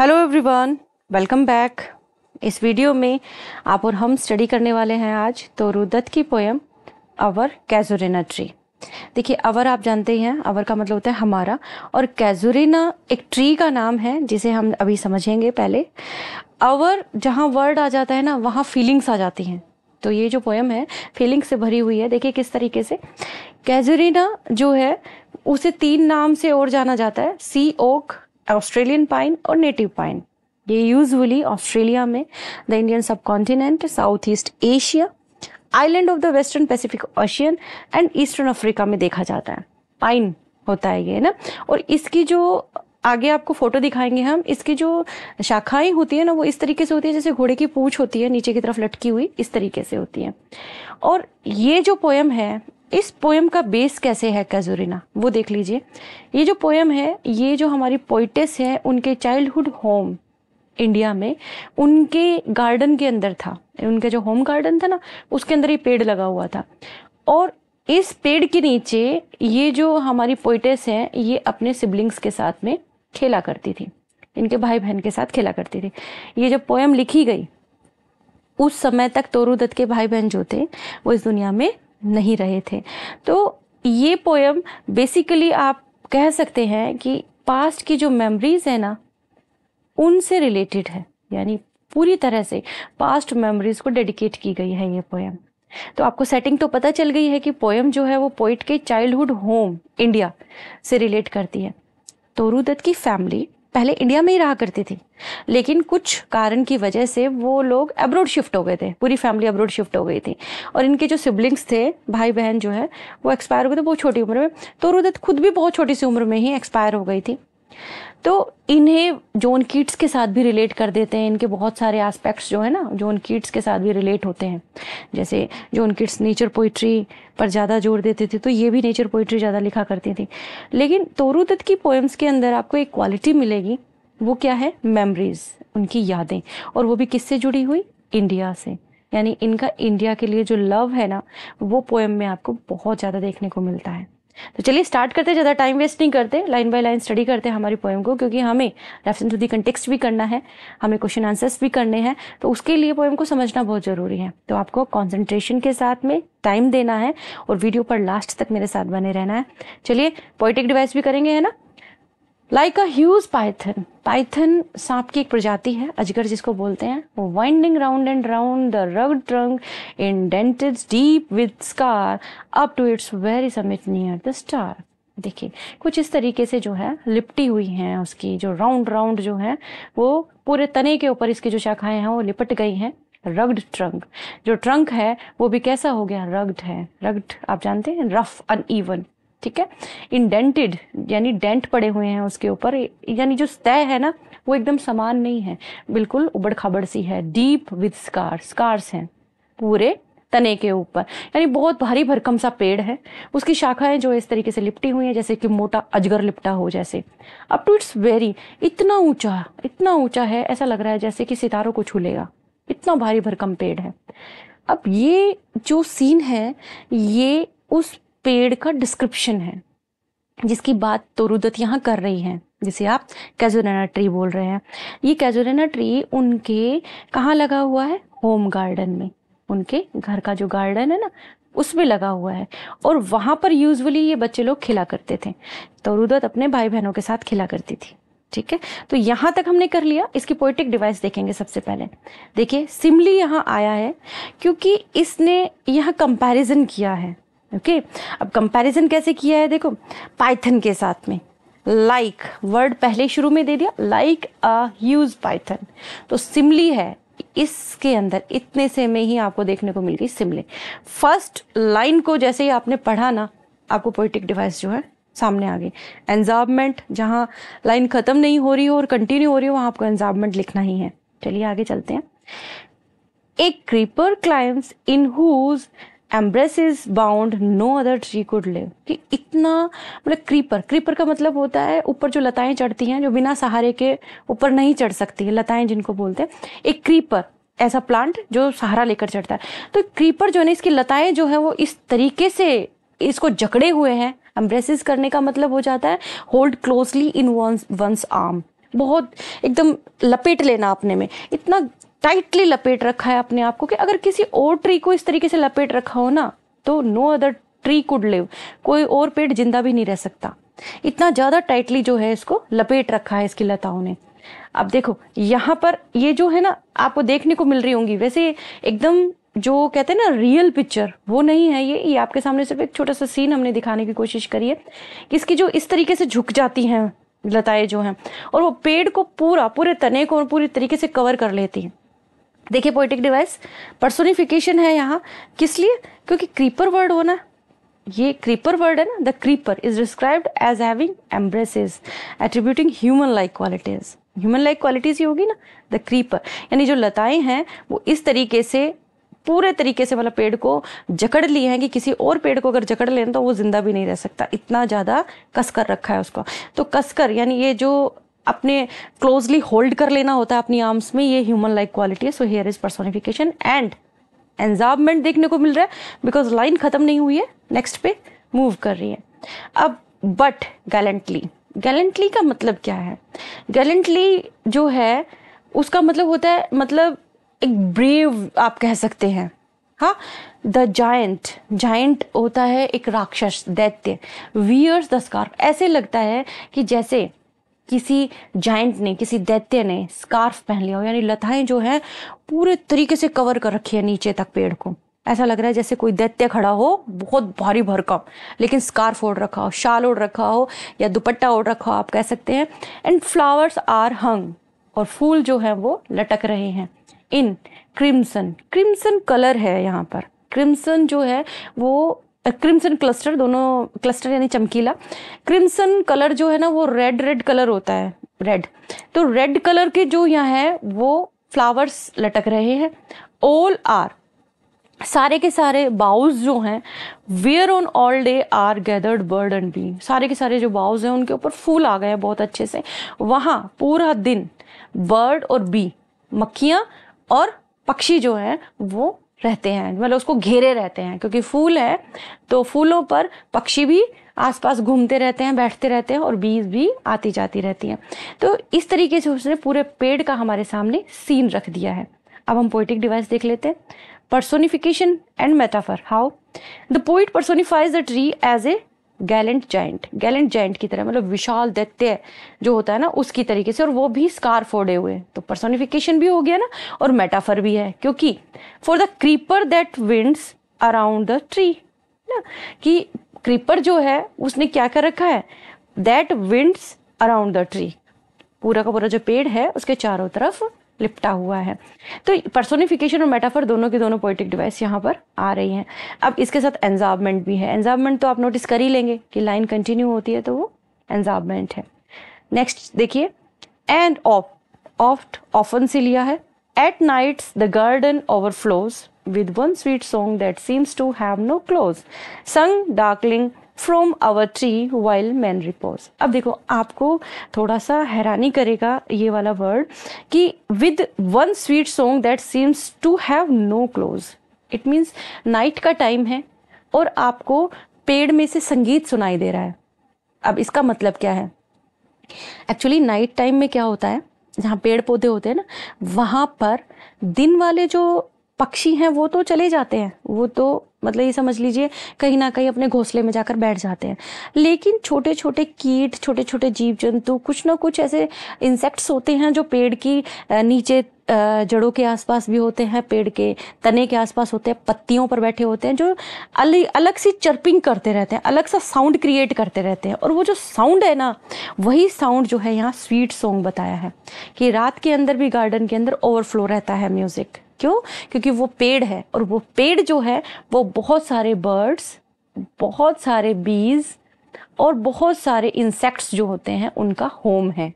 Hello everyone welcome back इस video में आप और हम स्टडी करने वाले हैं आज तो रुदत की पोएम अवर कैजुरिना ट्री देखिए अवर आप जानते ही हैं अवर का मतलब होता है हमारा और कैजुरिना एक ट्री का नाम है जिसे हम अभी समझेंगे पहले अवर जहाँ वर्ड आ जाता है ना वहाँ फीलिंग्स आ जाती हैं तो ये जो पोएम है फीलिंग से भरी हुई है देखिए किस तरीके से कैजुरिना जो है उसे तीन नाम से और जाना जाता है सी ओक ऑस्ट्रेलियन पाइन और नेटिव पाइन ये यूजुअली ऑस्ट्रेलिया में the Indian subcontinent south east Asia island of the western Pacific ocean and eastern Africa में देखा जाता है पाइन होता है ये ना और इसकी जो आगे आपको फोटो दिखाएंगे हम इसकी जो शाखाएं होती है ना वो इस तरीके से होती है जैसे घोड़े की पूछ होती है नीचे की तरफ लटकी हुई इस तरीके से होती है और ये जो पोएम है इस पोएम का बेस कैसे है कैजोरिना वो देख लीजिए ये जो पोएम है ये जो हमारी पोइटेस है उनके चाइल्डहुड होम इंडिया में उनके गार्डन के अंदर था उनका जो होम गार्डन था ना उसके अंदर ये पेड़ लगा हुआ था और इस पेड़ के नीचे ये जो हमारी पोइटेस हैं ये अपने सिबलिंग्स के साथ में खेला करती थी इनके भाई बहन के साथ खेला करती थी ये जब पोएम लिखी गई उस समय तक तोरू दत्त के भाई बहन जो थे वो इस दुनिया में नहीं रहे थे तो ये पोएम बेसिकली आप कह सकते हैं कि पास्ट की जो मेमोरीज़ है ना उनसे रिलेटेड है यानी पूरी तरह से पास्ट मेमोरीज़ को डेडिकेट की गई है ये पोएम तो आपको सेटिंग तो पता चल गई है कि पोएम जो है वो पोइट के चाइल्डहुड होम इंडिया से रिलेट करती है तोरुदत्त की फैमिली पहले इंडिया में ही रहा करती थी लेकिन कुछ कारण की वजह से वो लोग अब्रोड शिफ्ट हो गए थे पूरी फैमिली अब्रोड शिफ्ट हो गई थी और इनके जो सिबलिंग्स थे भाई बहन जो है वो एक्सपायर हो गए थे बहुत छोटी उम्र में तो रुदत खुद भी बहुत छोटी सी उम्र में ही एक्सपायर हो गई थी तो इन्हें जोन कीट्स के साथ भी रिलेट कर देते हैं इनके बहुत सारे एस्पेक्ट्स जो है ना जोन कीट्स के साथ भी रिलेट होते हैं जैसे जोन कीट्स नेचर पोइट्री पर ज़्यादा जोर देते थे तो ये भी नेचर पोइट्री ज़्यादा लिखा करती थी लेकिन तोरू दत्त की पोएम्स के अंदर आपको एक क्वालिटी मिलेगी वो क्या है मेमरीज़ उनकी यादें और वो भी किससे जुड़ी हुई इंडिया से यानी इनका इंडिया के लिए जो लव है ना वो पोएम में आपको बहुत ज़्यादा देखने को मिलता है तो चलिए स्टार्ट करते ज़्यादा टाइम वेस्ट नहीं करते लाइन बाय लाइन स्टडी करते हैं हमारी पोएम को क्योंकि हमें लेफ्ट टू दी कंटेक्सट भी करना है हमें क्वेश्चन आंसर्स भी करने हैं तो उसके लिए पोएम को समझना बहुत ज़रूरी है तो आपको कॉन्सेंट्रेशन के साथ में टाइम देना है और वीडियो पर लास्ट तक मेरे साथ बने रहना है चलिए पोइटिक डिवाइस भी करेंगे है ना like a huge python python सांप की एक प्रजाति है अजगर जिसको बोलते हैं winding round and round the rug trunk indented deep with scar up to its very summit near the star देखिए कुछ इस तरीके से जो है लिपटी हुई हैं उसकी जो राउंड राउंड जो है वो पूरे तने के ऊपर इसकी जो शाखाएं हैं वो लिपट गई हैं रग्ड ट्रंक जो ट्रंक है वो भी कैसा हो गया रग्ड है रग्ड आप जानते हैं रफ अनईवन ठीक है इंडेंटेड यानी डेंट पड़े हुए हैं उसके ऊपर यानी जो तय है ना वो एकदम समान नहीं है बिल्कुल उबड़ खाबड़ सी है डीप विथ स्कार स्कार्स हैं पूरे तने के ऊपर यानी बहुत भारी भरकम सा पेड़ है उसकी शाखाएं जो इस तरीके से लिपटी हुई हैं जैसे कि मोटा अजगर लिपटा हो जैसे अप टू इट्स वेरी इतना ऊंचा इतना ऊंचा है ऐसा लग रहा है जैसे कि सितारों को छूलेगा इतना भारी भरकम पेड़ है अब ये जो सीन है ये उस पेड़ का डिस्क्रिप्शन है जिसकी बात तोरुदत यहाँ कर रही है जिसे आप कैजोरेना ट्री बोल रहे हैं ये कैजोरेना ट्री उनके कहाँ लगा हुआ है होम गार्डन में उनके घर का जो गार्डन है ना उसमें लगा हुआ है और वहाँ पर यूजुअली ये बच्चे लोग खिला करते थे तोरुदत अपने भाई बहनों के साथ खिला करती थी ठीक है तो यहाँ तक हमने कर लिया इसकी पोइटिक डिवाइस देखेंगे सबसे पहले देखिए सिमली यहाँ आया है क्योंकि इसने यहाँ कंपैरिजन किया है ओके अब कंपैरिजन कैसे किया है देखो पाइथन के साथ में लाइक like, वर्ड पहले शुरू में दे दिया लाइक अ यूज पाइथन तो सिमली है इसके अंदर इतने से में ही आपको देखने को मिल गई सिमले फर्स्ट लाइन को जैसे ही आपने पढ़ा ना आपको पोइटिक डिवाइस जो है सामने आ गई एंजाबमेंट जहाँ लाइन ख़त्म नहीं हो रही हो और कंटिन्यू हो रही हो वहाँ आपको एंजाबमेंट लिखना ही है चलिए आगे चलते हैं एक creeper climbs in whose embrace is bound no other tree could live कि इतना मतलब क्रीपर क्रीपर का मतलब होता है ऊपर जो लताएं चढ़ती हैं जो बिना सहारे के ऊपर नहीं चढ़ सकती है लताएं जिनको बोलते हैं एक क्रीपर ऐसा प्लांट जो सहारा लेकर चढ़ता है तो क्रीपर जो है ना इसकी लताएं जो है वो इस तरीके से इसको जकड़े हुए हैं एम्ब्रेसिस करने का मतलब हो जाता है hold closely in one's arm बहुत एकदम लपेट लेना अपने में इतना टाइटली लपेट रखा है अपने आप को कि अगर किसी और ट्री को इस तरीके से लपेट रखा हो ना तो no other tree could live कोई और पेड़ जिंदा भी नहीं रह सकता इतना ज़्यादा टाइटली जो है इसको लपेट रखा है इसकी लताओं ने अब देखो यहाँ पर ये जो है ना आपको देखने को मिल रही होंगी वैसे एकदम जो कहते हैं ना रियल पिक्चर वो नहीं है ये ये आपके सामने सिर्फ एक छोटा सा सीन हमने दिखाने की कोशिश करी है कि इसकी जो इस तरीके से झुक जाती हैं लताएं जो हैं और वो पेड़ को पूरा पूरे तने को और पूरी तरीके से कवर कर लेती हैं देखिए पोइटिक डिवाइस पर्सोनिफिकेशन है यहाँ किस लिए क्योंकि क्रीपर वर्ड होना ये क्रीपर वर्ड है ना the creeper is described as having embraces attributing human like qualities human like qualities ही होगी ना द क्रीपर यानी जो लताएं हैं वो इस तरीके से पूरे तरीके से मतलब पेड़ को जकड़ लिए हैं कि किसी और पेड़ को अगर जकड़ लें तो वो ज़िंदा भी नहीं रह सकता इतना ज़्यादा कसकर रखा है उसको तो कसकर यानी ये जो अपने क्लोजली होल्ड कर लेना होता है अपनी आर्म्स में ये ह्यूमन लाइक क्वालिटी है so here is personification and enjambment देखने को मिल रहा है बिकॉज लाइन ख़त्म नहीं हुई है नेक्स्ट पे मूव कर रही है अब बट गैलेंटली गैलेंटली का मतलब क्या है गैलेंटली जो है उसका मतलब होता है मतलब एक ब्रेव आप कह सकते हैं हाँ द जायंट जायंट होता है एक राक्षस दैत्य वियर्स द स्कार्फ ऐसे लगता है कि जैसे किसी जाइंट ने किसी दैत्य ने स्कार्फ पहन लिया हो यानी लताएं जो है पूरे तरीके से कवर कर रखी है नीचे तक पेड़ को ऐसा लग रहा है जैसे कोई दैत्य खड़ा हो बहुत भारी भरकम लेकिन स्कार्फ ओढ़ रखा हो शाल ओढ़ रखा हो या दुपट्टा ओढ़ रखा हो आप कह सकते हैं एंड फ्लावर्स आर हंग और फूल जो है वो लटक रहे हैं इन क्रिम्सन क्रिम्सन कलर है यहाँ पर क्रिम्सन जो है वो क्रिम्सन क्लस्टर दोनों क्लस्टर यानी चमकीला क्रिम्सन कलर जो है ना वो रेड रेड कलर होता है रेड तो रेड कलर के जो यहाँ है वो फ्लावर्स लटक रहे हैं ऑल आर सारे के सारे बाउज जो हैं whereon all day are gathered bird and bee सारे के सारे जो बाउज हैं उनके ऊपर फूल आ गए हैं बहुत अच्छे से वहाँ पूरा दिन बर्ड और बी मक्खियाँ और पक्षी जो हैं वो रहते हैं मतलब उसको घेरे रहते हैं क्योंकि फूल है तो फूलों पर पक्षी भी आसपास घूमते रहते हैं बैठते रहते हैं और बीज भी आती जाती रहती हैं तो इस तरीके से उसने पूरे पेड़ का हमारे सामने सीन रख दिया है अब हम पोइटिक डिवाइस देख लेते हैं personification and metaphor how the poet personifies the tree as a gallant giant gallant giant की तरह मतलब विशाल दैत्य जो होता है ना उसकी तरीके से और वो भी स्कार फोड़े हुए तो पर्सोनिफिकेशन भी हो गया ना और मेटाफर भी है क्योंकि for the creeper that winds around the tree ना कि क्रीपर जो है उसने क्या कर रखा है that winds around the tree पूरा का पूरा जो पेड़ है उसके चारों तरफ लिपटा हुआ है तो पर्सोनिफिकेशन और मेटाफर दोनों के दोनों पोइटिक डिवाइस यहाँ पर आ रही हैं अब इसके साथ एन्जाबमेंट भी है एन्जाबमेंट तो आप नोटिस कर ही लेंगे कि लाइन कंटिन्यू होती है तो वो एन्जाबमेंट है नेक्स्ट देखिए एंड ऑफ ऑफ्ट ऑफन से लिया है at nights the garden overflows with one sweet song that seems to have no close sung darkling from our tree while man repose अब देखो आपको थोड़ा सा हैरानी करेगा ये वाला वर्ड कि with one sweet song that seems to have no close it means night का टाइम है और आपको पेड़ में से संगीत सुनाई दे रहा है अब इसका मतलब क्या है एक्चुअली नाइट टाइम में क्या होता है जहाँ पेड़ पौधे होते हैं ना वहाँ पर दिन वाले जो पक्षी हैं वो तो चले जाते हैं वो तो मतलब ये समझ लीजिए कहीं ना कहीं अपने घोंसले में जाकर बैठ जाते हैं लेकिन छोटे छोटे कीट छोटे छोटे जीव जंतु कुछ ना कुछ ऐसे इंसेक्ट्स होते हैं जो पेड़ की नीचे जड़ों के आसपास भी होते हैं पेड़ के तने के आसपास होते हैं पत्तियों पर बैठे होते हैं जो अलग अलग सी चर्पिंग करते रहते हैं अलग सा साउंड क्रिएट करते रहते हैं और वो जो साउंड है ना वही साउंड जो है यहाँ स्वीट सॉन्ग बताया है कि रात के अंदर भी गार्डन के अंदर ओवरफ्लो रहता है म्यूज़िक क्यों क्योंकि वो पेड़ है और वो पेड़ जो है वो बहुत सारे बर्ड्स बहुत सारे बीज और बहुत सारे इंसेक्ट्स जो होते हैं उनका होम है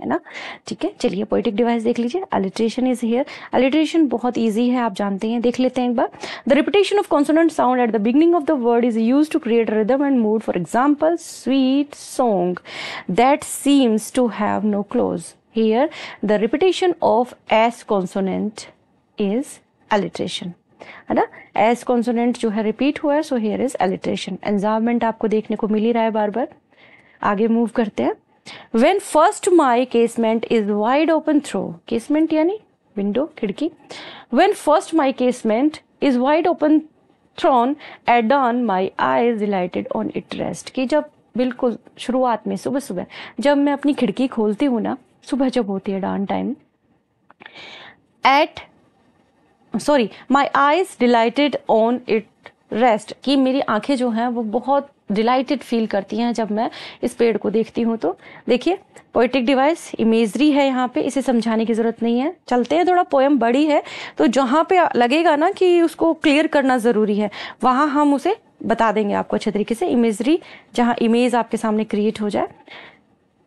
है ना ठीक है चलिए पोइटिक डिवाइस देख लीजिए अलिट्रेशन इज हेयर अलिट्रेशन बहुत ईजी है आप जानते हैं देख लेते हैं एक बार the repetition of consonant sound at the beginning of the word is use to create rhythm and mood for example sweet song that seems to have no close here the repetition of S consonant is alliteration है ना S consonant जो है repeat हुआ है so here is alliteration enjambment आपको देखने को मिल ही रहा है बार बार आगे मूव करते हैं when first my casement is wide open throw casement यानी विंडो खिड़की when first my casement is wide open thrown add on my eye is delighted on it rest कि जब बिल्कुल शुरुआत में सुबह सुबह जब मैं अपनी खिड़की खोलती हूँ ना सुबह जब होती है dawn time at sorry my eyes delighted on it rest कि मेरी आंखें जो हैं वो बहुत डिलाइटेड फील करती हैं जब मैं इस पेड़ को देखती हूँ तो देखिए पोइटिक डिवाइस इमेजरी है यहाँ पे इसे समझाने की ज़रूरत नहीं है चलते हैं थोड़ा पोएम बड़ी है तो जहाँ पे लगेगा ना कि उसको क्लियर करना ज़रूरी है वहाँ हम उसे बता देंगे आपको अच्छे तरीके से इमेजरी जहाँ इमेज आपके सामने क्रिएट हो जाए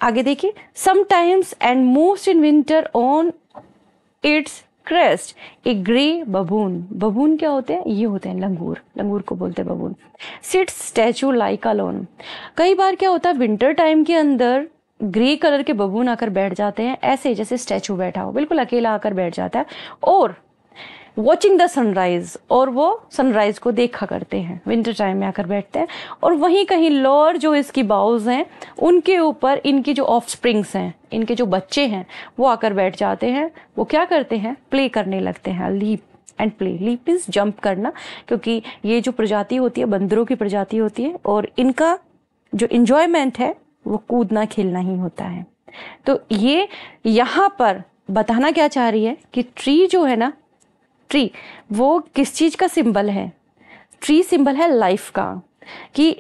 आगे देखिए sometimes and most in winter on its crest a grey baboon baboon क्या होते हैं ये होते हैं लंगूर लंगूर को बोलते हैं baboon sit statue like alone कई बार क्या होता है विंटर टाइम के अंदर ग्रे कलर के बबून आकर बैठ जाते हैं ऐसे जैसे स्टैचू बैठा हो बिल्कुल अकेला आकर बैठ जाता है और वॉचिंग द सनराइज और वो सनराइज को देखा करते हैं विंटर टाइम में आकर बैठते हैं और वहीं कहीं लोअर जो इसकी बाउज हैं उनके ऊपर इनकी जो ऑफ स्प्रिंग्स हैं इनके जो बच्चे हैं वो आकर बैठ जाते हैं वो क्या करते हैं प्ले करने लगते हैं leap and play leap is jump करना क्योंकि ये जो प्रजाति होती है बंदरों की प्रजाति होती है और इनका जो इन्जॉयमेंट है वो कूदना खेलना ही होता है तो ये यहाँ पर बताना क्या चाह रही है कि ट्री जो है ना ट्री वो किस चीज़ का सिंबल है ट्री सिंबल है लाइफ का कि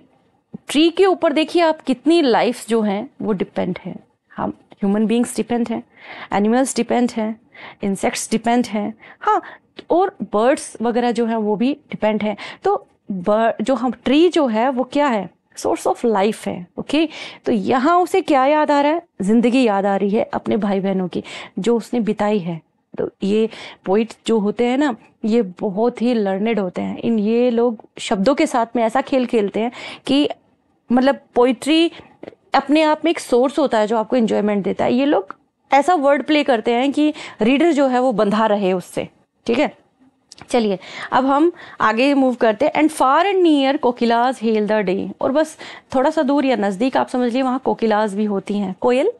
ट्री के ऊपर देखिए आप कितनी लाइफ जो हैं वो डिपेंड है हम ह्यूमन बींग्स डिपेंड हैं एनिमल्स डिपेंड हैं इंसेक्ट्स डिपेंड हैं हाँ और बर्ड्स वगैरह जो हैं वो भी डिपेंड हैं तो बर्ड जो हम ट्री जो है वो क्या है सोर्स ऑफ लाइफ है ओके तो यहाँ उसे क्या याद आ रहा है ज़िंदगी याद आ रही है अपने भाई बहनों की जो उसने बिताई है तो ये पोइट जो होते हैं ना ये बहुत ही लर्नेड होते हैं इन ये लोग शब्दों के साथ में ऐसा खेल खेलते हैं कि मतलब पोइट्री अपने आप में एक सोर्स होता है जो आपको इन्जॉयमेंट देता है ये लोग ऐसा वर्ड प्ले करते हैं कि रीडर जो है वो बंधा रहे उससे ठीक है चलिए अब हम आगे मूव करते हैं and far and near kokilas hail the day और बस थोड़ा सा दूर या नज़दीक आप समझ लीजिए वहाँ कोकिलाज भी होती हैं कोयल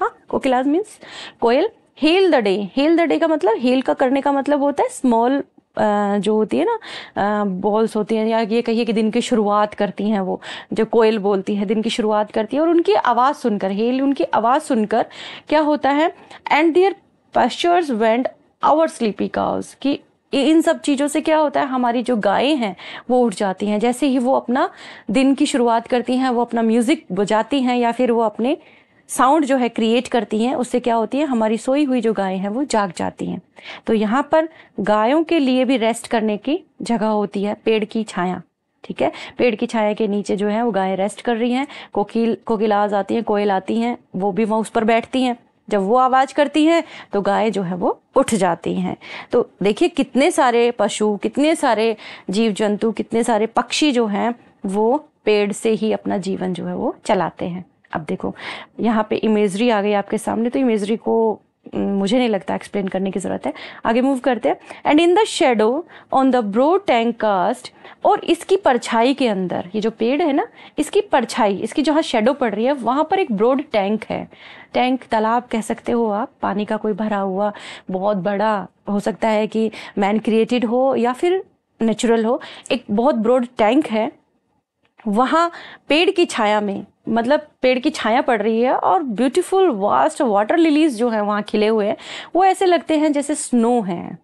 हाँ कोकिलाज मीन्स कोयल hail the day hail the day का मतलब हेल का करने का मतलब होता है स्मॉल जो होती है ना बॉल्स होती हैं या ये कहिए कि दिन की शुरुआत करती हैं वो जो कोयल बोलती है दिन की शुरुआत करती है और उनकी आवाज़ सुनकर हेल उनकी आवाज़ सुनकर क्या होता है and there pastures wend our sleepy cows कि इन सब चीज़ों से क्या होता है हमारी जो गायें हैं वो उठ जाती हैं जैसे ही वो अपना दिन की शुरुआत करती हैं वो अपना म्यूज़िक बजाती हैं या फिर वो अपने साउंड जो है क्रिएट करती हैं उससे क्या होती है हमारी सोई हुई जो गायें हैं वो जाग जाती हैं तो यहाँ पर गायों के लिए भी रेस्ट करने की जगह होती है पेड़ की छाया ठीक है पेड़ की छाया के नीचे जो है वो गायें रेस्ट कर रही हैं कोकिल कोकिलाज आती हैं कोयल आती हैं वो भी वहाँ उस पर बैठती हैं जब वो आवाज़ करती हैं तो गाय जो है वो उठ जाती हैं तो देखिए कितने सारे पशु कितने सारे जीव जंतु कितने सारे पक्षी जो हैं वो पेड़ से ही अपना जीवन जो है वो चलाते हैं अब देखो यहाँ पे इमेजरी आ गई आपके सामने तो इमेजरी को मुझे नहीं लगता एक्सप्लेन करने की ज़रूरत है आगे मूव करते हैं and in the shadow on the broad tank cast और इसकी परछाई के अंदर ये जो पेड़ है ना इसकी परछाई इसकी जहाँ शेडो पड़ रही है वहाँ पर एक ब्रोड टैंक है टैंक तालाब कह सकते हो आप पानी का कोई भरा हुआ बहुत बड़ा हो सकता है कि मैन क्रिएटेड हो या फिर नेचुरल हो एक बहुत ब्रॉड टैंक है वहाँ पेड़ की छाया में मतलब पेड़ की छाया पड़ रही है और ब्यूटीफुल वास्ट वाटर लिलीज जो है वहाँ खिले हुए हैं वो ऐसे लगते हैं जैसे स्नो हैं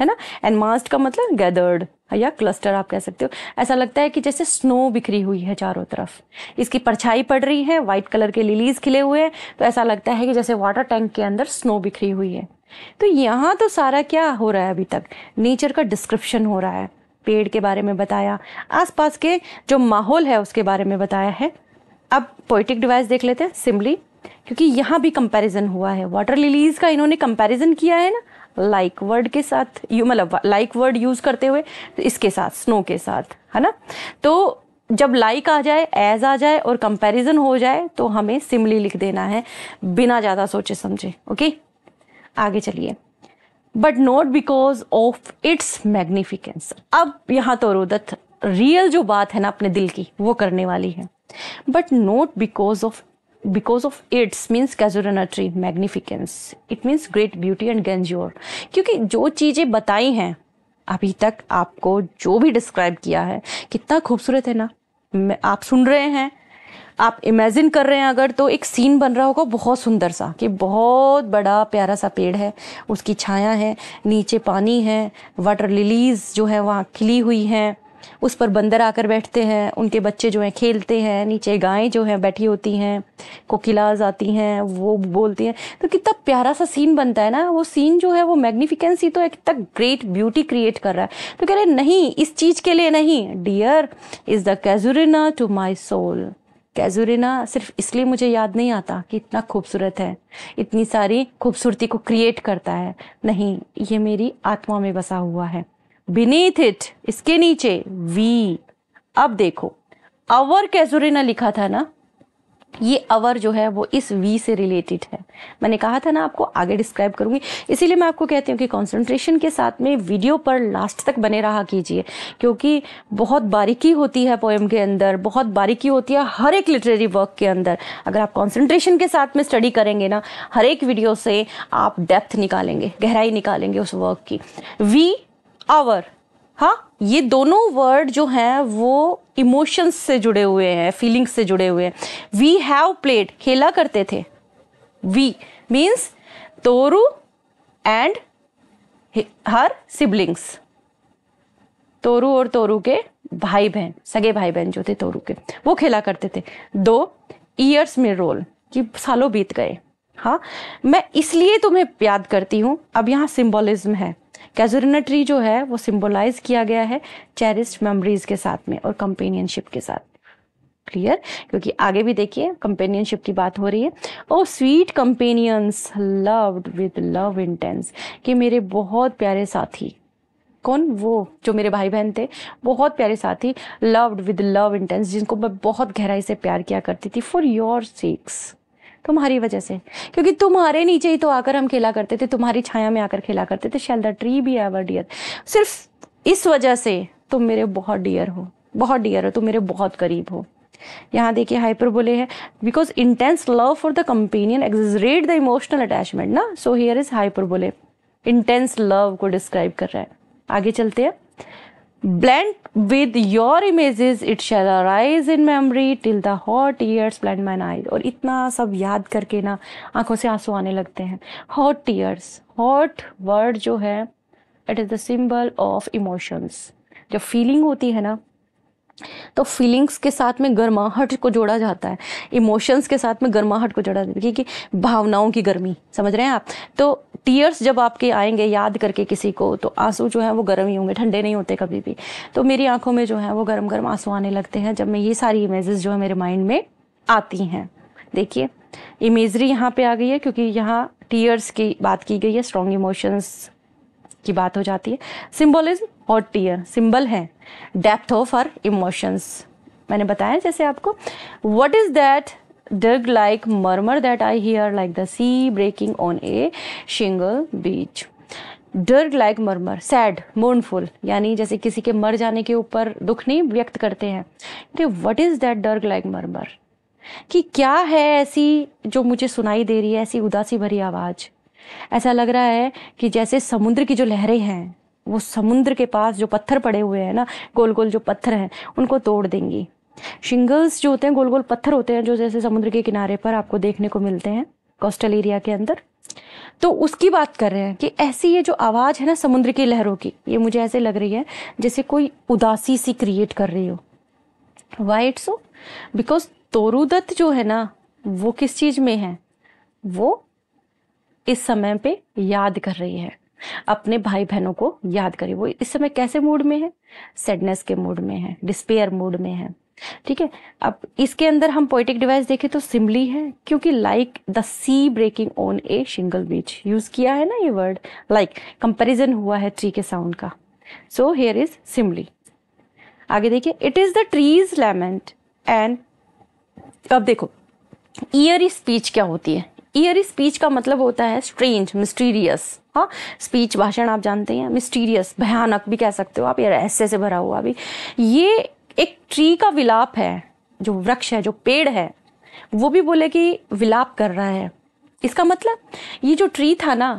है ना एंड मास्ट का मतलब गैदर्ड या क्लस्टर आप कह सकते हो ऐसा लगता है कि जैसे स्नो बिखरी हुई है चारों तरफ इसकी परछाई पड़ रही है वाइट कलर के लिलीज खिले हुए हैं तो ऐसा लगता है कि जैसे वाटर टैंक के अंदर स्नो बिखरी हुई है तो यहाँ तो सारा क्या हो रहा है अभी तक नेचर का डिस्क्रिप्शन हो रहा है पेड़ के बारे में बताया आसपास के जो माहौल है उसके बारे में बताया है अब पोइटिक डिवाइस देख लेते हैं सिमली क्योंकि यहाँ भी कंपैरिजन हुआ है वाटर लिलीज का इन्होंने कंपैरिजन किया है ना लाइक वर्ड के साथ यू मतलब लाइक वर्ड यूज़ करते हुए तो इसके साथ स्नो के साथ है ना तो जब लाइक आ जाए एज आ जाए और कंपैरिजन हो जाए तो हमें सिमली लिख देना है बिना ज़्यादा सोचे समझे ओके आगे चलिए but not because of its magnificence अब यहाँ तो रोदत रियल जो बात है ना अपने दिल की वो करने वाली है but not because of because of its means casuarina tree magnificence it means great beauty and grandeur क्योंकि जो चीज़ें बताई हैं अभी तक आपको जो भी डिस्क्राइब किया है कितना खूबसूरत है ना आप सुन रहे हैं आप इमेजिन कर रहे हैं अगर तो एक सीन बन रहा होगा बहुत सुंदर सा कि बहुत बड़ा प्यारा सा पेड़ है उसकी छाया है नीचे पानी है वाटर लिलीज़ जो है वहाँ खिली हुई हैं उस पर बंदर आकर बैठते हैं उनके बच्चे जो हैं खेलते हैं नीचे गायें जो हैं बैठी होती हैं कोकिलाज आती हैं वो बोलती हैं तो कितना प्यारा सा सीन बनता है ना वो सीन जो है वो मैग्निफिकेंसी तो है कितना ग्रेट ब्यूटी क्रिएट कर रहा है तो कह रहे नहीं इस चीज़ के लिए नहीं dear is the casuarina to my soul casuarina सिर्फ इसलिए मुझे याद नहीं आता कि इतना खूबसूरत है इतनी सारी खूबसूरती को क्रिएट करता है नहीं ये मेरी आत्मा में बसा हुआ है बिनीथ इट इसके नीचे वी अब देखो अवर कैजुरिना लिखा था ना ये अवर जो है वो इस वी से रिलेटेड है मैंने कहा था ना आपको आगे डिस्क्राइब करूंगी इसीलिए मैं आपको कहती हूँ कि कंसंट्रेशन के साथ में वीडियो पर लास्ट तक बने रहा कीजिए क्योंकि बहुत बारीकी होती है पोएम के अंदर बहुत बारीकी होती है हर एक लिटरेरी वर्क के अंदर अगर आप कॉन्सेंट्रेशन के साथ में स्टडी करेंगे ना हर एक वीडियो से आप डेप्थ निकालेंगे गहराई निकालेंगे उस वर्क की वी आवर हाँ ये दोनों वर्ड जो हैं वो इमोशंस से जुड़े हुए हैं फीलिंग्स से जुड़े हुए हैं वी हैव प्लेड खेला करते थे we means Toru and her siblings Toru और तोरू के भाई बहन सगे भाई बहन जो थे तोरू के वो खेला करते थे दो ईयर्स में रोल कि सालों बीत गए हाँ मैं इसलिए तुम्हें याद करती हूँ अब यहाँ सिम्बोलिज्म है कैजुरिना ट्री जो है वो सिम्बोलाइज किया गया है चेरिस्ट मेमोरीज के साथ में और कंपेनियनशिप के साथ क्लियर क्योंकि आगे भी देखिए कंपेनियनशिप की बात हो रही है O sweet companions loved with love intense कि मेरे बहुत प्यारे साथी कौन वो जो मेरे भाई बहन थे बहुत प्यारे साथी लव्ड विद लव इंटेंस जिनको मैं बहुत गहराई से प्यार किया करती थी फॉर योर सेक्स तुम्हारी वजह से क्योंकि तुम्हारे नीचे ही तो आकर हम खेला करते थे तुम्हारी छाया में आकर खेला करते थे shall the tree be ever dear सिर्फ इस वजह से तुम मेरे बहुत डियर हो बहुत डियर हो तुम मेरे बहुत करीब हो यहाँ देखिए बोले है because intense love for the companion exaggerate the emotional attachment ना so here is hyperbole intense love को डिस्क्राइब कर रहा है आगे चलते हैं blend with your images it shall arise in memory till the hot tears blend my eyes और इतना सब याद करके ना आंखों से आंसू आने लगते हैं hot tears hot word जो है it is the symbol of emotions जब feeling होती है ना तो फीलिंग्स के साथ में गर्माहट को जोड़ा जाता है इमोशंस के साथ में गर्माहट को जोड़ा जाता है क्योंकि भावनाओं की गर्मी समझ रहे हैं आप तो टीयर्स जब आपके आएंगे याद करके किसी को तो आंसू जो है वो गर्म ही होंगे ठंडे नहीं होते कभी भी तो मेरी आंखों में जो है वो गर्म गर्म आंसू आने लगते हैं जब मैं ये सारी इमेजेस जो है मेरे माइंड में आती हैं देखिए इमेजरी यहाँ पे आ गई है क्योंकि यहाँ टीयर्स की बात की गई है स्ट्रॉन्ग इमोशंस की बात हो जाती है सिम्बोलिज्म और टीयर सिंबल है डेप्थ ऑफ आर इमोशंस मैंने बताया जैसे आपको what is that dug like murmur that I hear, like the sea breaking on a shingle beach. Dirge like murmur sad mournful यानी जैसे किसी के मर जाने के ऊपर दुख नहीं व्यक्त करते हैं what is that dirge like murmur कि क्या है ऐसी जो मुझे सुनाई दे रही है ऐसी उदासी भरी आवाज़ ऐसा लग रहा है कि जैसे समुद्र की जो लहरें हैं वो समुद्र के पास जो पत्थर पड़े हुए हैं ना गोल गोल जो पत्थर हैं उनको तोड़ देंगी शिंगल्स जो होते हैं गोल गोल पत्थर होते हैं जो जैसे समुद्र के किनारे पर आपको देखने को मिलते हैं कोस्टल एरिया के अंदर तो उसकी बात कर रहे हैं कि ऐसी ये जो आवाज़ है ना समुद्र की लहरों की ये मुझे ऐसे लग रही है जैसे कोई उदासी सी क्रिएट कर रही हो वाई इट सो बिकॉज तोरुदत्त जो है ना वो किस चीज़ में है वो इस समय पे याद कर रही है अपने भाई बहनों को याद करी वो इस समय कैसे मूड में है सैडनेस के मूड में है डिस्पेयर मूड में है ठीक है अब इसके अंदर हम पोइटिक डिवाइस देखें तो सिमली है क्योंकि like the sea breaking on a shingle beach use किया है ना ये वर्ड लाइक कंपेरिजन हुआ है ट्री के साउंड का सो हेयर इज सिमली आगे देखिए it is the tree's lament एंड अब देखो ईयर स्पीच क्या होती है ईयर स्पीच का मतलब होता है स्ट्रेंज मिस्टीरियस हाँ स्पीच भाषण आप जानते हैं मिस्टीरियस भयानक भी कह सकते हो आप यार ऐसे से भरा हुआ अभी ये एक ट्री का विलाप है जो वृक्ष है जो पेड़ है वो भी बोले कि विलाप कर रहा है इसका मतलब ये जो ट्री था ना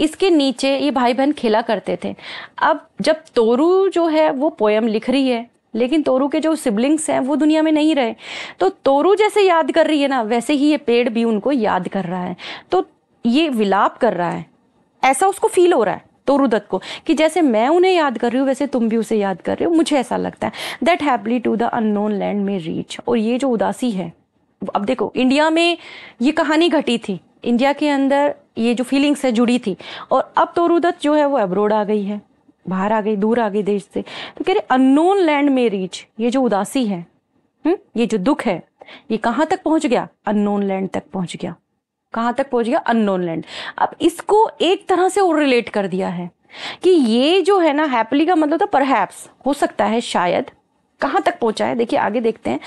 इसके नीचे ये भाई बहन खेला करते थे अब जब तोरू जो है वो पोयम लिख रही है लेकिन तोरू के जो सिबलिंग्स हैं वो दुनिया में नहीं रहे तो तोरू जैसे याद कर रही है ना वैसे ही ये पेड़ भी उनको याद कर रहा है तो ये विलाप कर रहा है ऐसा उसको फील हो रहा है तोरुदत्त को कि जैसे मैं उन्हें याद कर रही हूँ वैसे तुम भी उसे याद कर रहे हो मुझे ऐसा लगता है that haply to the unknown land में रीच और ये जो उदासी है अब देखो इंडिया में ये कहानी घटी थी इंडिया के अंदर ये जो फीलिंग्स है जुड़ी थी और अब तोरुदत्त जो है वो अब्रोड आ गई है बाहर आ गई दूर आ गई देश से तो कह रहे अननोन लैंड में रीच ये जो उदासी है हुँ? हम्म, ये जो दुख है ये कहाँ तक पहुँच गया अननोन लैंड तक पहुँच गया कहाँ तक पहुँच गया अननोन लैंड अब इसको एक तरह से और रिलेट कर दिया है कि ये जो है ना हैप्पली का मतलब था तो परहैप्स हो सकता है शायद कहाँ तक पहुँचा है देखिए आगे देखते हैं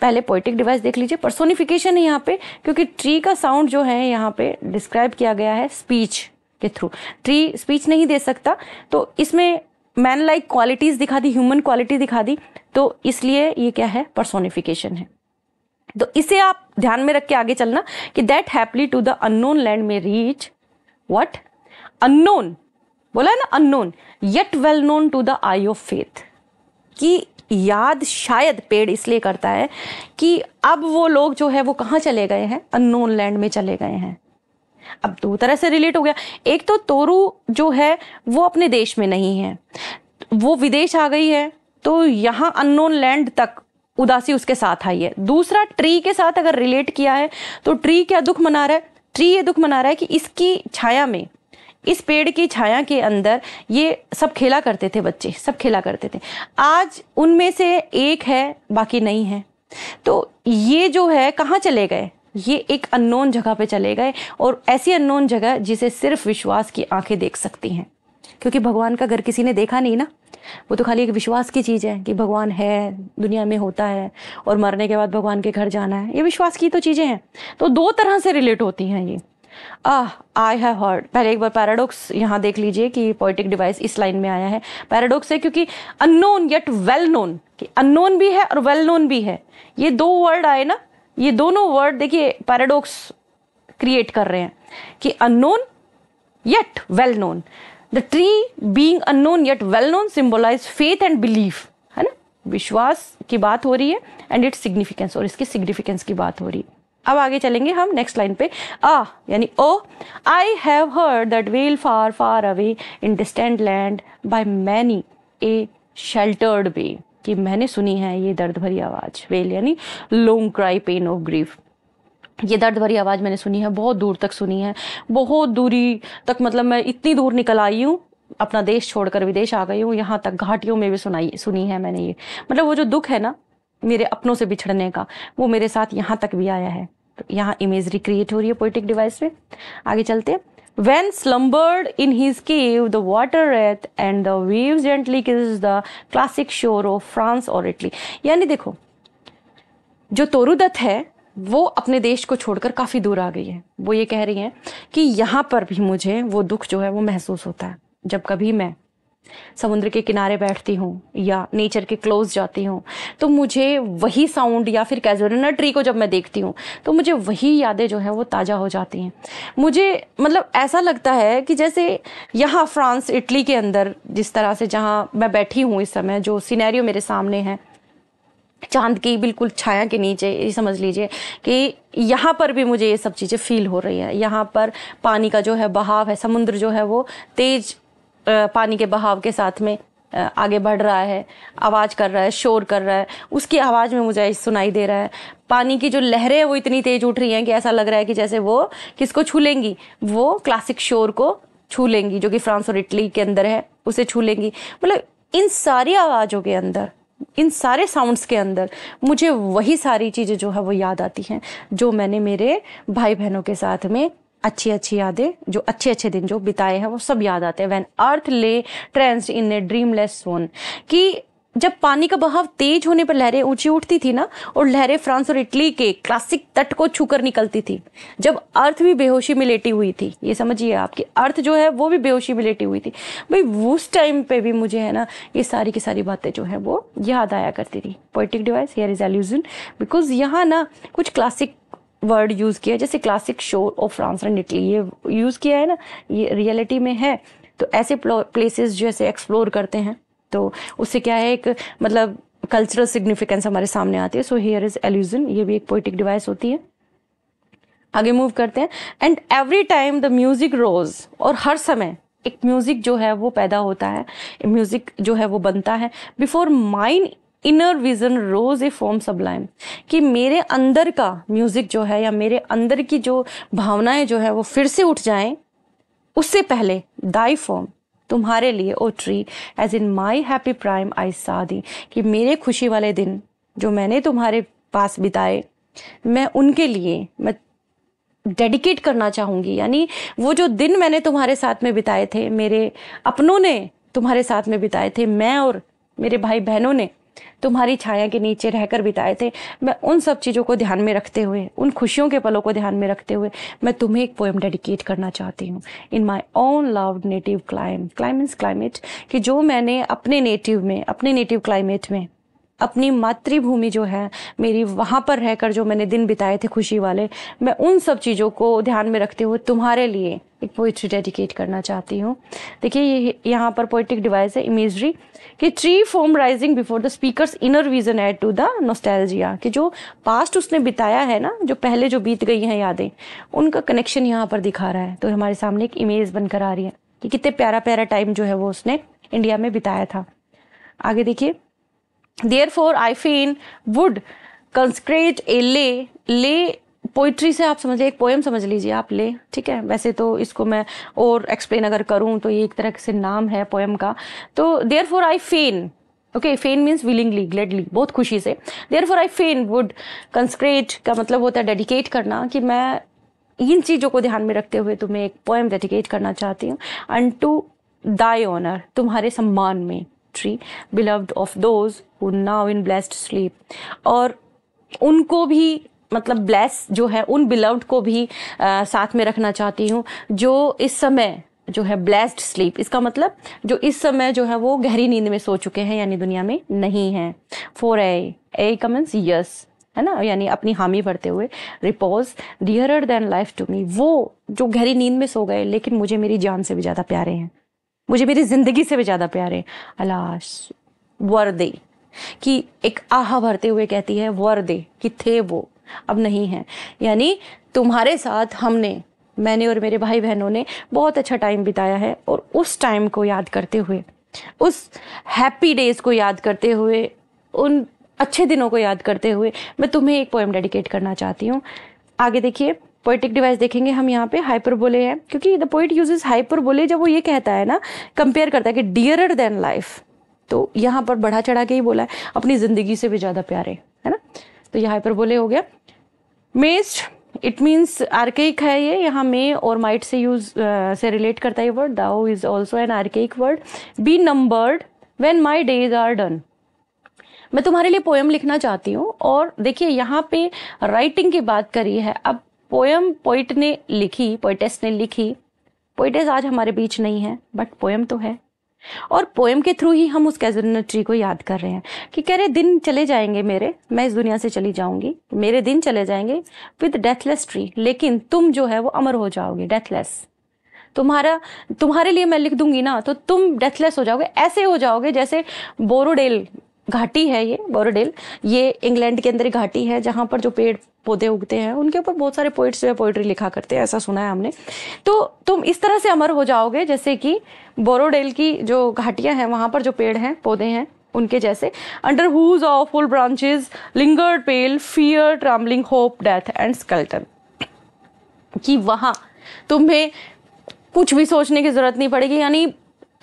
पहले पोइटिक डिवाइस देख लीजिए पर्सोनिफिकेशन है यहाँ पे क्योंकि ट्री का साउंड जो है यहाँ पे डिस्क्राइब किया गया है स्पीच के थ्रू ट्री स्पीच नहीं दे सकता तो इसमें मैन लाइक क्वालिटीज़ दिखा दी ह्यूमन क्वालिटी दिखा दी तो इसलिए ये क्या है पर्सोनिफिकेशन है तो इसे आप ध्यान में रख के आगे चलना कि that haply to the unknown land में रीच वट अननोन बोला ना unknown yet well known to the eye of faith कि याद शायद पेड़ इसलिए करता है कि अब वो लोग जो है वो कहाँ चले गए हैं अननोन लैंड में चले गए हैं अब दो तरह से रिलेट हो गया एक तो तोरु जो है वो अपने देश में नहीं है वो विदेश आ गई है तो यहाँ अननोन लैंड तक उदासी उसके साथ आई है दूसरा ट्री के साथ अगर रिलेट किया है तो ट्री क्या दुख मना रहा है ट्री ये दुख मना रहा है कि इसकी छाया में इस पेड़ की छाया के अंदर ये सब खेला करते थे बच्चे सब खेला करते थे आज उनमें से एक है बाकी नहीं है तो ये जो है कहाँ चले गए ये एक अननोन जगह पे चले गए और ऐसी अननोन जगह जिसे सिर्फ विश्वास की आंखें देख सकती हैं क्योंकि भगवान का घर किसी ने देखा नहीं ना वो तो खाली एक विश्वास की चीज़ है कि भगवान है दुनिया में होता है और मरने के बाद भगवान के घर जाना है ये विश्वास की तो चीज़ें हैं तो दो तरह से रिलेट होती हैं ये आह आई हैव हर्ड पहले एक बार पैराडॉक्स यहाँ देख लीजिए कि पोइटिक डिवाइस इस लाइन में आया है पैराडॉक्स है क्योंकि अननोन येट वेल नोन कि अननोन भी है और वेल नोन भी है ये दो वर्ड आए ना ये दोनों वर्ड देखिए पैराडॉक्स क्रिएट कर रहे हैं कि unknown yet well known the tree being unknown yet well known symbolize faith and belief है ना विश्वास की बात हो रही है एंड इट्स सिग्निफिकेंस और इसकी सिग्निफिकेंस की बात हो रही है अब आगे चलेंगे हम नेक्स्ट लाइन पे आ यानी O I have heard that wail far far away in distant land by many a sheltered way कि मैंने सुनी है ये दर्द भरी आवाज़ वेल यानी long cry pain of grief ये दर्द भरी आवाज़ मैंने सुनी है बहुत दूर तक सुनी है बहुत दूरी तक मतलब मैं इतनी दूर निकल आई हूँ अपना देश छोड़कर विदेश आ गई हूँ यहाँ तक घाटियों में भी सुनाई सुनी है मैंने ये मतलब वो जो दुख है ना मेरे अपनों से बिछड़ने का वो मेरे साथ यहाँ तक भी आया है तो यहाँ इमेजरी क्रिएट हो रही है पोइटिक डिवाइस में आगे चलते हैं When slumbered in his cave, the water wraith and the waves gently kisses the classic shore of France or Italy. यानी देखो जो तोरुदत्त है वो अपने देश को छोड़कर काफ़ी दूर आ गई है वो ये कह रही हैं कि यहाँ पर भी मुझे वो दुख जो है वो महसूस होता है जब कभी मैं समुद्र के किनारे बैठती हूँ या नेचर के क्लोज जाती हूँ तो मुझे वही साउंड या फिर कैजुरना ट्री को जब मैं देखती हूँ तो मुझे वही यादें जो हैं वो ताज़ा हो जाती हैं मुझे मतलब ऐसा लगता है कि जैसे यहाँ फ्रांस इटली के अंदर जिस तरह से जहाँ मैं बैठी हूँ इस समय जो सीनैरियो मेरे सामने हैं चांद की बिल्कुल छाया के नीचे ये समझ लीजिए कि यहाँ पर भी मुझे ये सब चीज़ें फील हो रही है यहाँ पर पानी का जो है बहाव है समुद्र जो है वो तेज पानी के बहाव के साथ में आगे बढ़ रहा है आवाज़ कर रहा है शोर कर रहा है उसकी आवाज़ में मुझे सुनाई दे रहा है पानी की जो लहरें हैं वो इतनी तेज़ उठ रही हैं कि ऐसा लग रहा है कि जैसे वो किसको छू लेंगी वो क्लासिक शोर को छू लेंगी जो कि फ्रांस और इटली के अंदर है उसे छू लेंगी मतलब इन सारी आवाज़ों के अंदर इन सारे साउंड्स के अंदर मुझे वही सारी चीज़ें जो है वो याद आती हैं जो मैंने मेरे भाई बहनों के साथ में अच्छी अच्छी यादें जो अच्छे अच्छे दिन जो बिताए हैं वो सब याद आते हैं वैन अर्थ ले ट्रेंस इन ए ड्रीमलेस सोन कि जब पानी का बहाव तेज होने पर लहरें ऊंची उठती थी ना और लहरें फ्रांस और इटली के क्लासिक तट को छूकर निकलती थी जब अर्थ भी बेहोशी में लेटी हुई थी ये समझिए आपकी अर्थ जो है वो भी बेहोशी में लेटी हुई थी भाई उस टाइम पे भी मुझे है ना ये सारी की सारी बातें जो है वो याद आया करती थी poetic device here is allusion because यहाँ ना कुछ क्लासिक वर्ड यूज़ किया जैसे classic shore of France and Italy ये यूज़ किया है ना ये रियलिटी में है तो ऐसे प्लेसेस जैसे एक्सप्लोर करते हैं तो उससे क्या है एक मतलब कल्चरल सिग्निफिकेंस हमारे सामने आती है सो हेयर इज एल्यूजन ये भी एक पोइटिक डिवाइस होती है आगे मूव करते हैं and every time the music rose और हर समय एक म्यूजिक जो है वो पैदा होता है म्यूजिक जो है वो बनता है before mine inner vision rose a form sublime कि मेरे अंदर का म्यूजिक जो है या मेरे अंदर की जो भावनाएं जो है वो फिर से उठ जाएं उससे पहले दाई फॉर्म तुम्हारे लिए O tree as in my happy prime I saw thee कि मेरे खुशी वाले दिन जो मैंने तुम्हारे पास बिताए मैं उनके लिए मैं डेडिकेट करना चाहूँगी यानी वो जो दिन मैंने तुम्हारे साथ में बिताए थे मेरे अपनों ने तुम्हारे साथ में बिताए थे मैं और मेरे भाई बहनों ने तुम्हारी छाया के नीचे रहकर बिताए थे मैं उन सब चीज़ों को ध्यान में रखते हुए उन खुशियों के पलों को ध्यान में रखते हुए मैं तुम्हें एक पोएम डेडिकेट करना चाहती हूँ in my own loved native clime climes climate कि जो मैंने अपने नेटिव में अपने नेटिव क्लाइमेट में अपनी मातृभूमि जो है मेरी वहाँ पर रहकर जो मैंने दिन बिताए थे खुशी वाले मैं उन सब चीज़ों को ध्यान में रखते हुए तुम्हारे लिए एक पोइट्री डेडिकेट करना चाहती हूँ देखिए ये यहाँ पर पोइट्रिक डिवाइस है इमेजरी कि tree form rising before the speaker's inner vision add to the nostalgia कि जो पास्ट उसने बिताया है ना जो पहले जो बीत गई हैं यादें उनका कनेक्शन यहाँ पर दिखा रहा है तो हमारे सामने एक इमेज बनकर आ रही है कि कितने प्यारा प्यारा टाइम जो है वो उसने इंडिया में बिताया था आगे देखिए आई आईफीन वुड कंस्क्रेट ए ले ले पोइट्री से आप समझ एक पोएम समझ लीजिए आप ले ठीक है वैसे तो इसको मैं और एक्सप्लेन अगर करूँ तो ये एक तरह से नाम है पोएम का तो therefore I fain okay fain means willingly gladly बहुत खुशी से therefore I fain would consecrate का मतलब होता है डेडिकेट करना कि मैं इन चीज़ों को ध्यान में रखते हुए तुम्हें एक पोएम डेडिकेट करना चाहती हूँ एंड टू दाई ऑनर तुम्हारे सम्मान में tree beloved of those who now in blessed sleep और उनको भी मतलब ब्लेस जो है उन बिलव्ड को भी आ, साथ में रखना चाहती हूँ जो इस समय जो है ब्लेस्ड स्लीप इसका मतलब जो इस समय जो है वो गहरी नींद में सो चुके हैं यानी दुनिया में नहीं है for aye aye means yes है ना यानी अपनी हामी भरते हुए repose dearer than life to me वो जो गहरी नींद में सो गए लेकिन मुझे मेरी जान से भी ज़्यादा प्यारे हैं मुझे मेरी ज़िंदगी से भी ज़्यादा प्यारे हैं अलाश वर्दी कि एक आह भरते हुए कहती है वर दे कि थे वो अब नहीं है यानी तुम्हारे साथ हमने मैंने और मेरे भाई बहनों ने बहुत अच्छा टाइम बिताया है और उस टाइम को याद करते हुए उस हैप्पी डेज़ को याद करते हुए उन अच्छे दिनों को याद करते हुए मैं तुम्हें एक पोएम डेडिकेट करना चाहती हूँ आगे देखिए पोइटिक डिवाइस देखेंगे हम यहाँ पे बोले हैं क्योंकि द पोइट यूजेस बोले जब वो ये कहता है ना कंपेयर करता है कि डियरर देन लाइफ तो यहाँ पर बढ़ा चढ़ा के ही बोला है अपनी ज़िंदगी से भी ज़्यादा प्यारे है ना तो यहाँ पर बोले हो गया मेस्ट इट मीन्स आर्केक है ये यहाँ मे और माइट से यूज से रिलेट करता है word thou is also an archaic word be numbered when my days are done मैं तुम्हारे लिए पोएम लिखना चाहती हूँ और देखिए यहाँ पे राइटिंग की बात करी है अब पोएम पोइट ने लिखी पोइटेस ने लिखी पोइटेस आज हमारे बीच नहीं है बट पोएम तो है और पोएम के थ्रू ही हम उस कैजुअल ट्री को याद कर रहे हैं कि कह रहे दिन चले जाएंगे मेरे मैं इस दुनिया से चली जाऊंगी मेरे दिन चले जाएंगे विद डेथलेस ट्री लेकिन तुम जो है वो अमर हो जाओगे डेथलेस तुम्हारा तुम्हारे लिए मैं लिख दूंगी ना तो तुम डेथलेस हो जाओगे ऐसे हो जाओगे जैसे बोरोडेल घाटी है ये बोरोडेल ये इंग्लैंड के अंदर घाटी है जहां पर जो पेड़ पौधे उगते हैं उनके ऊपर बहुत सारे पोइट्स जो है पोइट्री लिखा करते हैं ऐसा सुना है हमने तो तुम इस तरह से अमर हो जाओगे जैसे कि बोरोडेल की जो घाटियां हैं वहां पर जो पेड़ हैं पौधे हैं उनके जैसे under whose awful branches lingered pale fear trembling hope death and skeleton कि वहां तुम्हें कुछ भी सोचने की ज़रूरत नहीं पड़ेगी यानी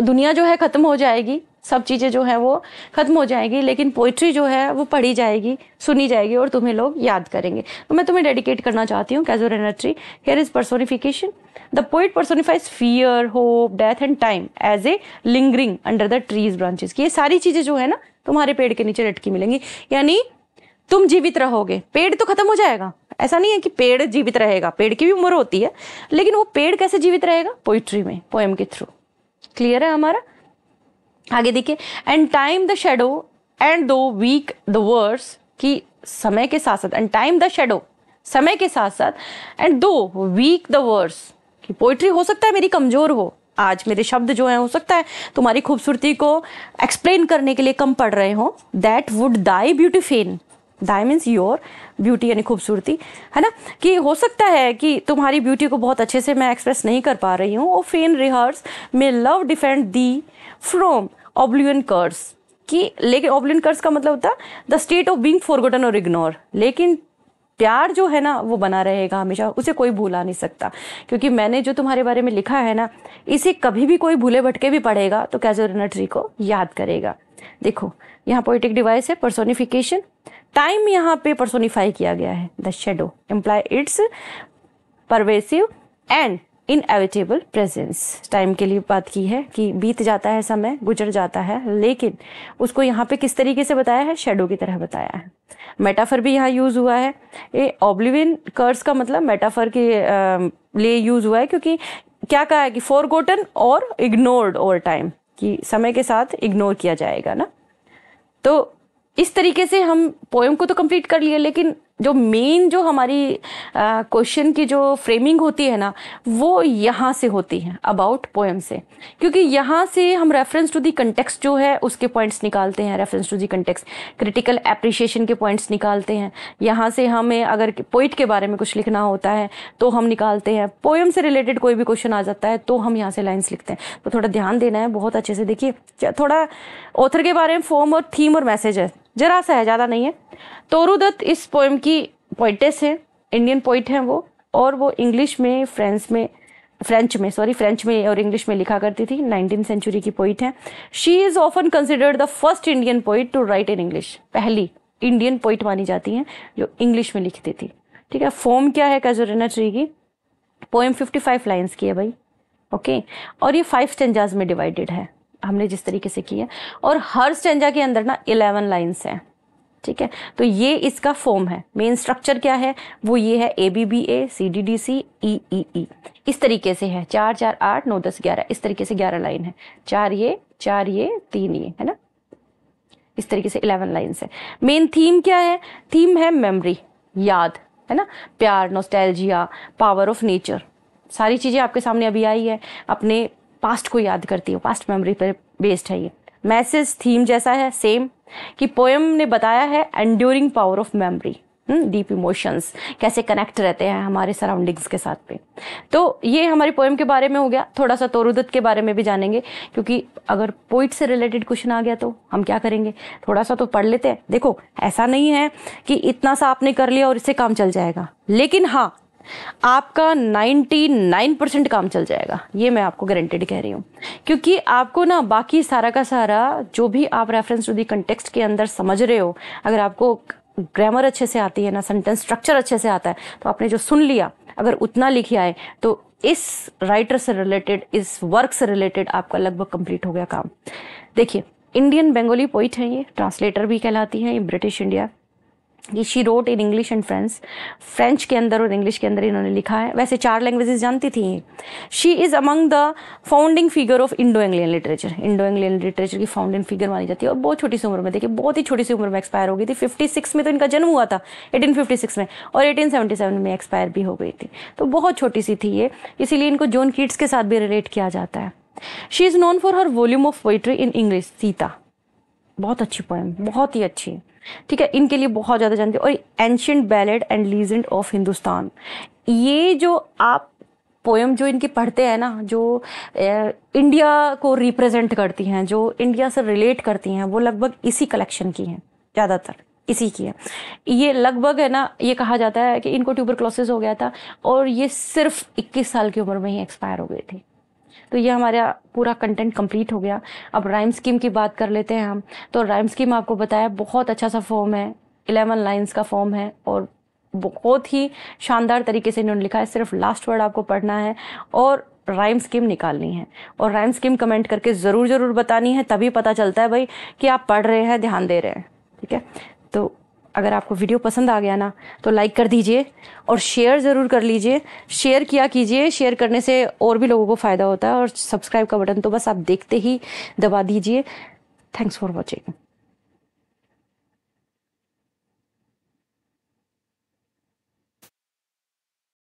दुनिया जो है ख़त्म हो जाएगी सब चीज़ें जो है वो ख़त्म हो जाएगी लेकिन पोइट्री जो है वो पढ़ी जाएगी सुनी जाएगी और तुम्हें लोग याद करेंगे तो मैं तुम्हें डेडिकेट करना चाहती हूँ casuarina tree here is personification the poet personifies fear hope death and time as a lingering under the tree's branches की ये सारी चीज़ें जो है ना तुम्हारे पेड़ के नीचे लटकी मिलेंगी यानी तुम जीवित रहोगे पेड़ तो खत्म हो जाएगा ऐसा नहीं है कि पेड़ जीवित रहेगा पेड़ की भी उम्र होती है लेकिन वो पेड़ कैसे जीवित रहेगा पोइट्री में पोएम के थ्रू क्लियर है हमारा आगे देखिए and time the shadow and though weak the verse कि समय के साथ साथ एंड टाइम द शेडो समय के साथ साथ and though weak the verse कि पोइट्री हो सकता है मेरी कमज़ोर हो आज मेरे शब्द जो है हो सकता है तुम्हारी खूबसूरती को एक्सप्लेन करने के लिए कम पड़ रहे हो दैट वुड दाई फेन दाय मीन्स योर ब्यूटी यानी खूबसूरती है ना कि हो सकता है कि तुम्हारी ब्यूटी को बहुत अच्छे से मैं एक्सप्रेस नहीं कर पा रही हूँ और fain rehearse may love defend thee from oblivion curse कि लेकिन ऑब्लियन कर्स का मतलब होता the state of being forgotten और इग्नोर लेकिन प्यार जो है ना वो बना रहेगा हमेशा उसे कोई भूला नहीं सकता क्योंकि मैंने जो तुम्हारे बारे में लिखा है ना इसे कभी भी कोई भूले भटके भी पढ़ेगा तो कैजो को याद करेगा देखो यहाँ पोइटिक डिवाइस है परसोनिफिकेशन टाइम यहाँ पे परसोनीफाई किया गया है the shadow employ its pervasive and evitable presence time के लिए बात की है कि बीत जाता है समय गुजर जाता है लेकिन उसको यहाँ पे किस तरीके से बताया है शेडो की तरह बताया है मेटाफर भी यहाँ यूज़ हुआ है ये ऑब्लिविन कर्स का मतलब मेटाफर के लिए यूज़ हुआ है क्योंकि क्या कहा है कि फोर गोटन और इग्नोर्ड ओवर टाइम कि समय के साथ इग्नोर किया जाएगा ना तो इस तरीके से हम पोएम को तो कंप्लीट कर लिए लेकिन जो मेन जो हमारी क्वेश्चन की जो फ्रेमिंग होती है ना वो यहाँ से होती है अबाउट पोएम से क्योंकि यहाँ से हम रेफरेंस टू दी कंटेक्स्ट जो है उसके पॉइंट्स निकालते हैं reference to the context critical appreciation के पॉइंट्स निकालते हैं यहाँ से हमें अगर पोइट के बारे में कुछ लिखना होता है तो हम निकालते हैं पोएम से रिलेटेड कोई भी क्वेश्चन आ जाता है तो हम यहाँ से लाइन्स लिखते हैं तो थोड़ा ध्यान देना है बहुत अच्छे से देखिए थोड़ा ऑथर के बारे में फॉर्म और थीम और मैसेज है जरा सा है ज़्यादा नहीं है तोरुदत्त इस पोएम की पोइटेस हैं इंडियन पोइट हैं वो और वो इंग्लिश में फ्रेंच में फ्रेंच में सॉरी फ्रेंच में और इंग्लिश में लिखा करती थी नाइनटीन सेंचुरी की पोइट हैं she is often considered the first Indian poet to write in English पहली इंडियन पोइट मानी जाती हैं जो इंग्लिश में लिखती थी ठीक है फॉर्म क्या है कैजोरिना ट्री की पोएम फाइव लाइन्स की है भाई ओके और ये फाइव स्टेंजाज में डिवाइडेड है हमने जिस तरीके से की है और हर स्टेंजा के अंदर ना इलेवन लाइन्स हैं ठीक है तो ये इसका फॉर्म है मेन स्ट्रक्चर क्या है वो ये है A B B A C D D C E E E इस तरीके से है चार चार आठ नौ दस ग्यारह इस तरीके से ग्यारह लाइन है चार ये चार ये तीन ये है ना इस तरीके से इलेवन लाइन्स है मेन थीम क्या है थीम है मेमरी याद है ना प्यार नोस्टैल्जिया पावर ऑफ नेचर सारी चीज़ें आपके सामने अभी आई है अपने पास्ट को याद करती है पास्ट मेमोरी पर बेस्ड है ये मैसेज थीम जैसा है सेम कि पोएम ने बताया है enduring power of memory deep emotions कैसे कनेक्ट रहते हैं हमारे सराउंडिंग्स के साथ पे तो ये हमारे पोएम के बारे में हो गया थोड़ा सा तोरुदत के बारे में भी जानेंगे क्योंकि अगर पोइट से रिलेटेड क्वेश्चन आ गया तो हम क्या करेंगे थोड़ा सा तो पढ़ लेते हैं देखो ऐसा नहीं है कि इतना सा आपने कर लिया और इससे काम चल जाएगा लेकिन हाँ आपका 99 परसेंट काम चल जाएगा ये मैं आपको गारंटेड कह रही हूँ क्योंकि आपको ना बाकी सारा का सारा जो भी आप रेफरेंस टू दी कंटेक्सट के अंदर समझ रहे हो अगर आपको ग्रामर अच्छे से आती है ना सेंटेंस स्ट्रक्चर अच्छे से आता है तो आपने जो सुन लिया अगर उतना लिखिया है तो इस राइटर से रिलेटेड इस वर्क से रिलेटेड आपका लगभग कंप्लीट हो गया काम देखिए इंडियन बंगाली पोइट हैं ये ट्रांसलेटर भी कहलाती हैं ये ब्रिटिश इंडिया ये she wrote in English and French French के अंदर और इंग्लिश के अंदर इन्होंने लिखा है वैसे चार लैंग्वेजेस जानती थी ये she is among the founding figure of Indo Anglian literature Indo Anglian literature की फाउंडिंग फिगर मानी जाती है और बहुत छोटी सी उम्र में देखिए बहुत ही छोटी सी उम्र में एक्सपायर हो गई थी फिफ्टी सिक्स में तो इनका जन्म हुआ था एटीन फिफ्टी सिक्स में और एटीन सेवेंटी सेवन में एक्सपायर भी हो गई थी तो बहुत छोटी सी थी ये इसीलिए इनको जोन किड्स के साथ भी रिलेट किया जाता है she is known for her volume of poetry in English Sita बहुत अच्छी पोएम बहुत ही अच्छी ठीक है इनके लिए बहुत ज़्यादा जानते और ancient ballad and legend of Hindustan ये जो आप पोएम जो इनकी पढ़ते हैं ना जो ए, इंडिया को रिप्रेजेंट करती हैं जो इंडिया से रिलेट करती हैं वो लगभग इसी कलेक्शन की हैं ज़्यादातर इसी की है ये लगभग है ना ये कहा जाता है कि इनको ट्यूबर क्लोसिस हो गया था और ये सिर्फ 21 साल की उम्र में ही एक्सपायर हो गई थी तो ये हमारा पूरा कंटेंट कंप्लीट हो गया अब राइम स्कीम की बात कर लेते हैं हम तो राइम स्कीम आपको बताया बहुत अच्छा सा फॉर्म है इलेवन लाइन्स का फॉर्म है और बहुत ही शानदार तरीके से इन्होंने लिखा है सिर्फ लास्ट वर्ड आपको पढ़ना है और राइम स्कीम निकालनी है और राइम स्कीम कमेंट करके ज़रूर ज़रूर बतानी है तभी पता चलता है भाई कि आप पढ़ रहे हैं ध्यान दे रहे हैं ठीक है तो अगर आपको वीडियो पसंद आ गया ना तो लाइक कर दीजिए और शेयर ज़रूर कर लीजिए शेयर किया कीजिए शेयर करने से और भी लोगों को फ़ायदा होता है और सब्सक्राइब का बटन तो बस आप देखते ही दबा दीजिए थैंक्स फॉर वॉचिंग